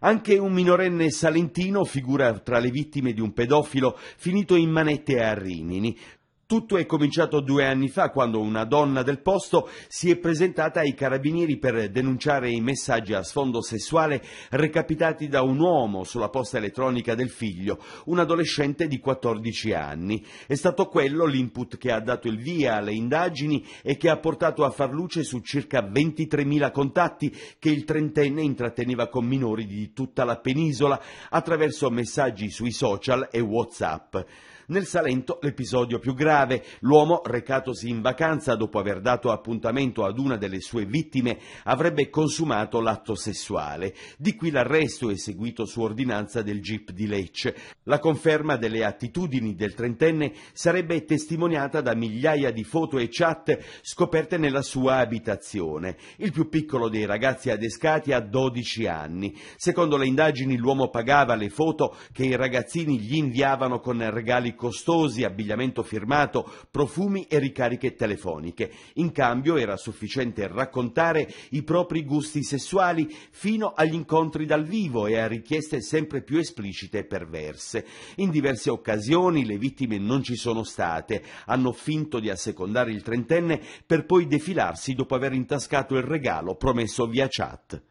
Anche un minorenne salentino figura tra le vittime di un pedofilo finito in manette a Rimini, tutto è cominciato due anni fa quando una donna del posto si è presentata ai carabinieri per denunciare i messaggi a sfondo sessuale recapitati da un uomo sulla posta elettronica del figlio, un adolescente di 14 anni. È stato quello l'input che ha dato il via alle indagini e che ha portato a far luce su circa 23.000 contatti che il trentenne intratteneva con minori di tutta la penisola attraverso messaggi sui social e Whatsapp. Nel Salento l'episodio più grave grave. L'uomo, recatosi in vacanza dopo aver dato appuntamento ad una delle sue vittime, avrebbe consumato l'atto sessuale. Di qui l'arresto eseguito su ordinanza del GIP di Lecce. La conferma delle attitudini del trentenne sarebbe testimoniata da migliaia di foto e chat scoperte nella sua abitazione. Il più piccolo dei ragazzi adescati ha 12 anni. Secondo le indagini l'uomo pagava le foto che i ragazzini gli inviavano con regali costosi, abbigliamento firmato, regalato profumi e ricariche telefoniche. In cambio era sufficiente raccontare i propri gusti sessuali fino agli incontri dal vivo e a richieste sempre più esplicite e perverse. In diverse occasioni le vittime non ci sono state, hanno finto di assecondare il trentenne per poi defilarsi dopo aver intascato il regalo promesso via chat.